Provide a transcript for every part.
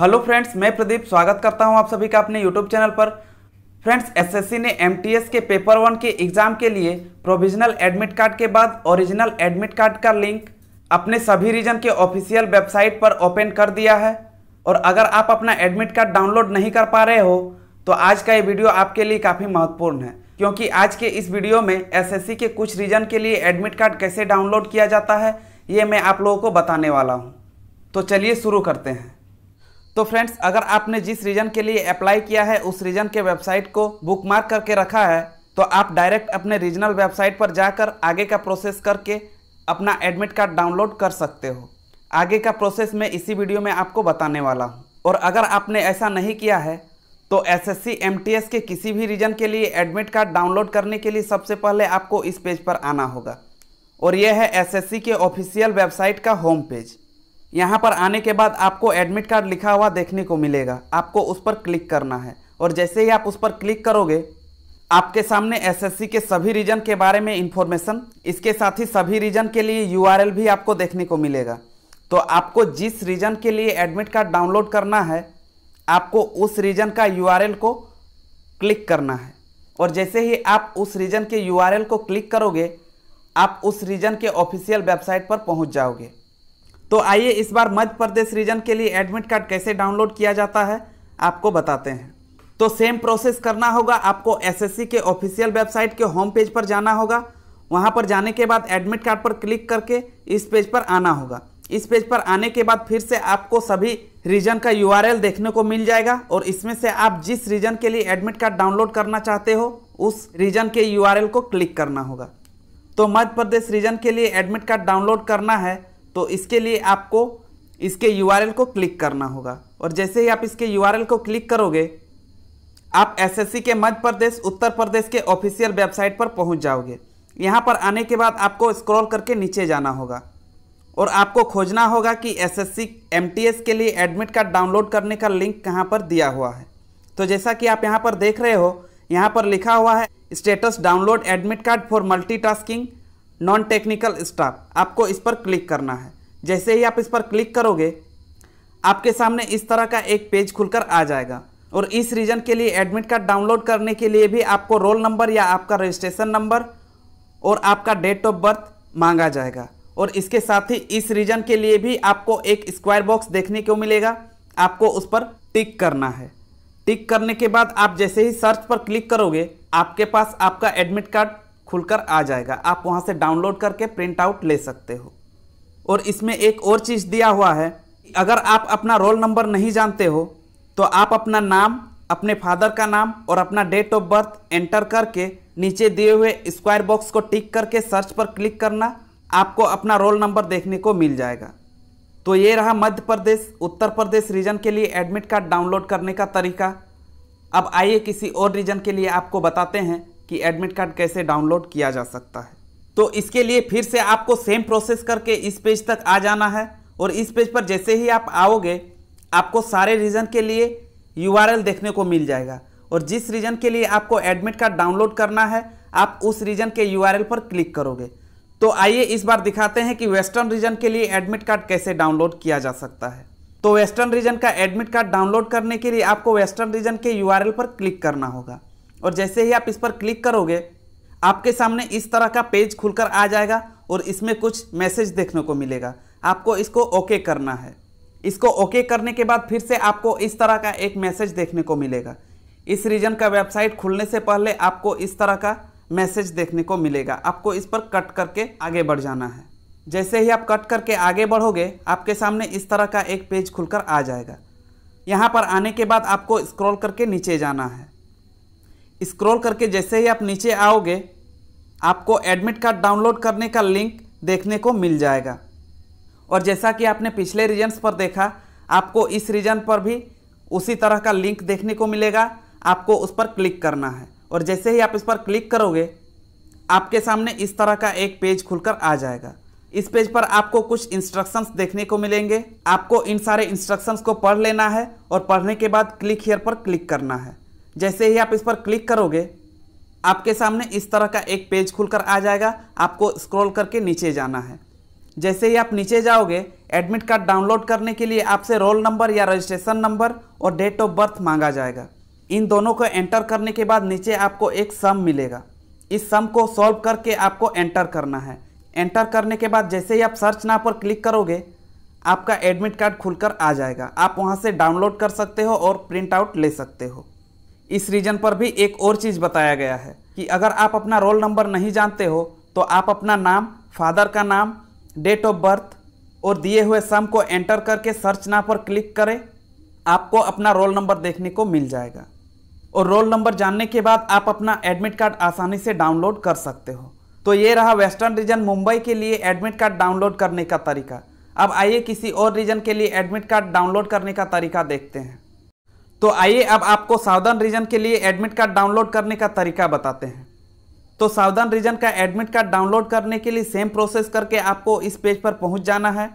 hello friends मैं प्रदीप स्वागत करता हूं आप सभी का अपने यूट्यूब चैनल पर फ्रेंड्स एसएससी ने एमटीएस के पेपर वन के एग्जाम के लिए प्रोविजनल एडमिट कार्ड के बाद ओरिजिनल एडमिट कार्ड का लिंक अपने सभी रीजन के ऑफिशियल वेबसाइट पर ओपन कर दिया है और अगर आप अपना एडमिट कार्ड डाउनलोड नहीं कर पा रहे हो तो आज का ये वीडियो आपके लिए काफ़ी महत्वपूर्ण है क्योंकि आज के इस वीडियो में एसएससी के कुछ रीजन के लिए एडमिट कार्ड कैसे डाउनलोड किया जाता है ये मैं आप लोगों को बताने वाला हूँ तो चलिए शुरू करते हैं तो फ्रेंड्स अगर आपने जिस रीजन के लिए अप्लाई किया है उस रीजन के वेबसाइट को बुकमार्क करके रखा है तो आप डायरेक्ट अपने रीजनल वेबसाइट पर जाकर आगे का प्रोसेस करके अपना एडमिट कार्ड डाउनलोड कर सकते हो आगे का प्रोसेस मैं इसी वीडियो में आपको बताने वाला हूँ और अगर आपने ऐसा नहीं किया है तो एस एस के किसी भी रीजन के लिए एडमिट कार्ड डाउनलोड करने के लिए सबसे पहले आपको इस पेज पर आना होगा और यह है एस के ऑफिशियल वेबसाइट का होम पेज यहाँ पर आने के बाद आपको एडमिट कार्ड लिखा हुआ देखने को मिलेगा आपको उस पर क्लिक करना है और जैसे ही आप उस पर क्लिक करोगे आपके सामने एसएससी के सभी रीजन के बारे में इंफॉर्मेशन इसके साथ ही सभी रीजन के लिए यूआरएल भी आपको देखने को मिलेगा तो आपको जिस रीजन के लिए एडमिट कार्ड डाउनलोड करना है आपको उस रीजन का यू को क्लिक करना है और जैसे ही आप उस रीजन के यू को क्लिक करोगे आप उस रीजन के ऑफिशियल वेबसाइट पर पहुँच जाओगे तो आइए इस बार मध्य प्रदेश रीजन के लिए एडमिट कार्ड कैसे डाउनलोड किया जाता है आपको बताते हैं तो सेम प्रोसेस करना होगा आपको एसएससी के ऑफिशियल वेबसाइट के होम पेज पर जाना होगा वहाँ पर जाने के बाद एडमिट कार्ड पर क्लिक करके इस पेज पर आना होगा इस पेज पर आने के बाद फिर से आपको सभी रीजन का यू देखने को मिल जाएगा और इसमें से आप जिस रीजन के लिए एडमिट कार्ड डाउनलोड करना चाहते हो उस रीजन के यू को क्लिक करना होगा तो मध्य प्रदेश रीजन के लिए एडमिट कार्ड डाउनलोड करना है तो इसके लिए आपको इसके यू को क्लिक करना होगा और जैसे ही आप इसके यू को क्लिक करोगे आप एसएससी के मध्य प्रदेश उत्तर प्रदेश के ऑफिशियल वेबसाइट पर पहुंच जाओगे यहाँ पर आने के बाद आपको स्क्रॉल करके नीचे जाना होगा और आपको खोजना होगा कि एसएससी एमटीएस के लिए एडमिट कार्ड डाउनलोड करने का लिंक कहाँ पर दिया हुआ है तो जैसा कि आप यहाँ पर देख रहे हो यहाँ पर लिखा हुआ है status download admit card for multi non technical staff आपको इस पर क्लिक करना है जैसे ही आप इस पर क्लिक करोगे आपके सामने इस तरह का एक पेज खुलकर आ जाएगा और इस रीजन के लिए एडमिट कार्ड डाउनलोड करने के लिए भी आपको रोल नंबर या आपका रजिस्ट्रेशन नंबर और आपका डेट ऑफ बर्थ मांगा जाएगा और इसके साथ ही इस रीजन के लिए भी आपको एक स्क्वायर बॉक्स देखने को मिलेगा आपको उस पर टिक करना है टिक करने के बाद आप जैसे ही सर्च पर क्लिक करोगे आपके पास आपका एडमिट कार्ड खुलकर आ जाएगा आप वहाँ से डाउनलोड करके प्रिंट आउट ले सकते हो और इसमें एक और चीज़ दिया हुआ है अगर आप अपना रोल नंबर नहीं जानते हो तो आप अपना नाम अपने फादर का नाम और अपना डेट ऑफ बर्थ एंटर करके नीचे दिए हुए स्क्वायर बॉक्स को टिक करके सर्च पर क्लिक करना आपको अपना रोल नंबर देखने को मिल जाएगा तो ये रहा मध्य प्रदेश उत्तर प्रदेश रीजन के लिए एडमिट कार्ड डाउनलोड करने का तरीका अब आइए किसी और रीजन के लिए आपको बताते हैं कि एडमिट कार्ड कैसे डाउनलोड किया जा सकता है तो इसके लिए फिर से आपको सेम प्रोसेस करके इस पेज तक आ जाना है और इस पेज पर जैसे ही आप आओगे आपको सारे रीजन के लिए यू देखने को मिल जाएगा और जिस रीजन के लिए आपको एडमिट कार्ड डाउनलोड करना है आप उस रीजन के यू पर क्लिक करोगे तो आइए इस बार दिखाते हैं कि वेस्टर्न रीजन के लिए एडमिट कार्ड कैसे डाउनलोड किया जा सकता है तो वेस्टर्न रीजन का एडमिट कार्ड डाउनलोड करने के लिए आपको वेस्टर्न रीजन के यू पर क्लिक करना होगा और जैसे ही आप इस पर क्लिक करोगे आपके सामने इस तरह का पेज खुलकर आ जाएगा और इसमें कुछ मैसेज देखने को मिलेगा आपको इसको ओके करना है इसको ओके करने के बाद फिर से आपको इस तरह का एक मैसेज देखने को मिलेगा इस रीजन का वेबसाइट खुलने से पहले आपको इस तरह का मैसेज देखने को मिलेगा आपको इस पर कट करके आगे बढ़ जाना है जैसे ही आप कट करके आगे बढ़ोगे आपके सामने इस तरह का एक पेज खुलकर आ जाएगा यहाँ पर आने के बाद आपको स्क्रॉल करके नीचे जाना है स्क्रॉल करके जैसे ही आप नीचे आओगे आपको एडमिट कार्ड डाउनलोड करने का लिंक देखने को मिल जाएगा और जैसा कि आपने पिछले रीजन्स पर देखा आपको इस रीजन पर भी उसी तरह का लिंक देखने को मिलेगा आपको उस पर क्लिक करना है और जैसे ही आप इस पर क्लिक करोगे आपके सामने इस तरह का एक पेज खुलकर आ जाएगा इस पेज पर आपको कुछ इंस्ट्रक्शंस देखने को मिलेंगे आपको इन सारे इंस्ट्रक्शंस को पढ़ लेना है और पढ़ने के बाद क्लिक हेयर पर क्लिक करना है जैसे ही आप इस पर क्लिक करोगे आपके सामने इस तरह का एक पेज खुलकर आ जाएगा आपको स्क्रॉल करके नीचे जाना है जैसे ही आप नीचे जाओगे एडमिट कार्ड डाउनलोड करने के लिए आपसे रोल नंबर या रजिस्ट्रेशन नंबर और डेट ऑफ बर्थ मांगा जाएगा इन दोनों को एंटर करने के बाद नीचे आपको एक सम मिलेगा इस सम को सॉल्व करके आपको एंटर करना है एंटर करने के बाद जैसे ही आप सर्च ना पर क्लिक करोगे आपका एडमिट कार्ड खुलकर आ जाएगा आप वहाँ से डाउनलोड कर सकते हो और प्रिंट आउट ले सकते हो इस रीजन पर भी एक और चीज़ बताया गया है कि अगर आप अपना रोल नंबर नहीं जानते हो तो आप अपना नाम फादर का नाम डेट ऑफ बर्थ और दिए हुए सम को एंटर करके सर्च ना पर क्लिक करें आपको अपना रोल नंबर देखने को मिल जाएगा और रोल नंबर जानने के बाद आप अपना एडमिट कार्ड आसानी से डाउनलोड कर सकते हो तो ये रहा वेस्टर्न रीजन मुंबई के लिए एडमिट कार्ड डाउनलोड करने का तरीका अब आइए किसी और रीजन के लिए एडमिट कार्ड डाउनलोड करने का तरीका देखते हैं तो आइए अब आपको सावधान रीजन के लिए एडमिट कार्ड डाउनलोड करने का तरीका बताते हैं तो सावधान रीजन का एडमिट कार्ड डाउनलोड करने के लिए सेम प्रोसेस करके आपको इस पेज पर पहुंच जाना है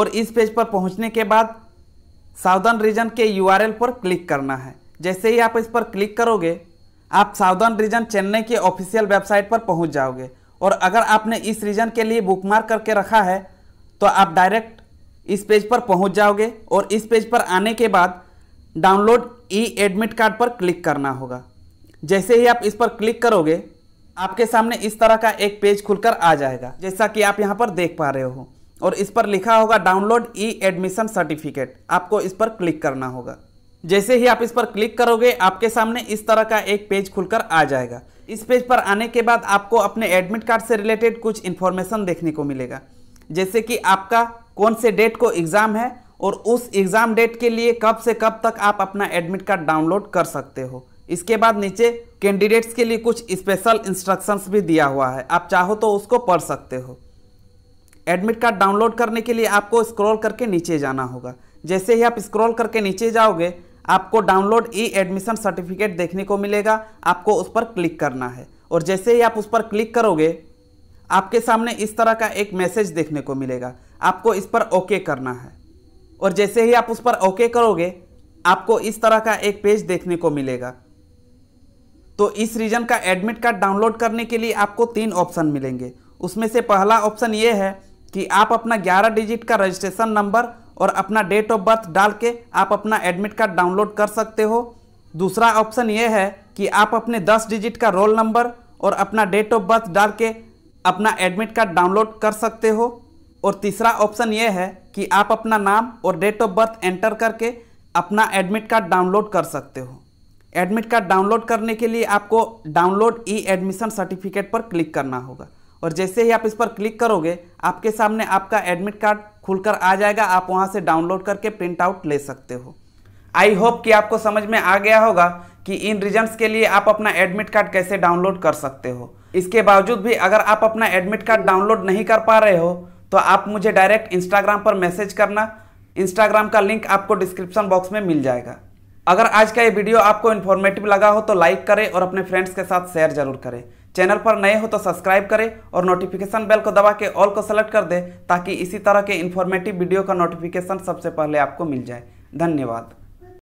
और इस पेज पर पहुंचने के बाद सावधान रीजन के यू पर क्लिक करना है जैसे ही आप इस पर क्लिक करोगे आप सावधान रीजन चेन्नई के ऑफिशियल वेबसाइट पर पहुंच जाओगे और अगर आपने इस रीजन के लिए बुक करके रखा है तो आप डायरेक्ट इस पेज पर पहुँच जाओगे और इस पेज पर आने के बाद डाउनलोड ई एडमिट कार्ड पर क्लिक करना होगा जैसे ही आप इस पर क्लिक करोगे आपके सामने इस तरह का एक पेज खुलकर आ जाएगा जैसा कि आप यहाँ पर देख पा रहे हो और इस पर लिखा होगा डाउनलोड ई एडमिशन सर्टिफिकेट आपको इस पर क्लिक करना होगा जैसे ही आप इस पर क्लिक करोगे आपके सामने इस तरह का एक पेज खुलकर आ जाएगा इस पेज पर आने के बाद आपको अपने एडमिट कार्ड से रिलेटेड कुछ इन्फॉर्मेशन देखने को मिलेगा जैसे कि आपका कौन से डेट को एग्ज़ाम है और उस एग्ज़ाम डेट के लिए कब से कब तक आप अपना एडमिट कार्ड डाउनलोड कर सकते हो इसके बाद नीचे कैंडिडेट्स के लिए कुछ स्पेशल इंस्ट्रक्शंस भी दिया हुआ है आप चाहो तो उसको पढ़ सकते हो एडमिट कार्ड डाउनलोड करने के लिए आपको स्क्रॉल करके नीचे जाना होगा जैसे ही आप स्क्रॉल करके नीचे जाओगे आपको डाउनलोड ई एडमिशन सर्टिफिकेट देखने को मिलेगा आपको उस पर क्लिक करना है और जैसे ही आप उस पर क्लिक करोगे आपके सामने इस तरह का एक मैसेज देखने को मिलेगा आपको इस पर ओके करना है और जैसे ही आप उस पर ओके करोगे आपको इस तरह का एक पेज देखने को मिलेगा तो इस रीजन का एडमिट कार्ड डाउनलोड करने के लिए आपको तीन ऑप्शन मिलेंगे उसमें से पहला ऑप्शन ये है कि आप अपना 11 डिजिट का रजिस्ट्रेशन नंबर और अपना डेट ऑफ बर्थ डाल के आप अपना एडमिट कार्ड डाउनलोड कर सकते हो दूसरा ऑप्शन ये है कि आप अपने 10 डिजिट का रोल नंबर और अपना डेट ऑफ बर्थ डाल के अपना एडमिट कार्ड डाउनलोड कर सकते हो और तीसरा ऑप्शन ये है कि आप अपना नाम और डेट ऑफ बर्थ एंटर करके अपना एडमिट कार्ड डाउनलोड कर सकते हो एडमिट कार्ड डाउनलोड करने के लिए आपको डाउनलोड ई एडमिशन सर्टिफिकेट पर क्लिक करना होगा और जैसे ही आप इस पर क्लिक करोगे आपके सामने आपका एडमिट कार्ड खुलकर आ जाएगा आप वहाँ से डाउनलोड करके प्रिंट आउट ले सकते हो आई होप कि आपको समझ में आ गया होगा कि इन रीजन्स के लिए आप अपना एडमिट कार्ड कैसे डाउनलोड कर सकते हो इसके बावजूद भी अगर आप अपना एडमिट कार्ड डाउनलोड नहीं कर पा रहे हो तो आप मुझे डायरेक्ट इंस्टाग्राम पर मैसेज करना इंस्टाग्राम का लिंक आपको डिस्क्रिप्शन बॉक्स में मिल जाएगा अगर आज का ये वीडियो आपको इन्फॉर्मेटिव लगा हो तो लाइक करें और अपने फ्रेंड्स के साथ शेयर जरूर करें चैनल पर नए हो तो सब्सक्राइब करें और नोटिफिकेशन बेल को दबा के ऑल को सेलेक्ट कर दें ताकि इसी तरह के इन्फॉर्मेटिव वीडियो का नोटिफिकेशन सबसे पहले आपको मिल जाए धन्यवाद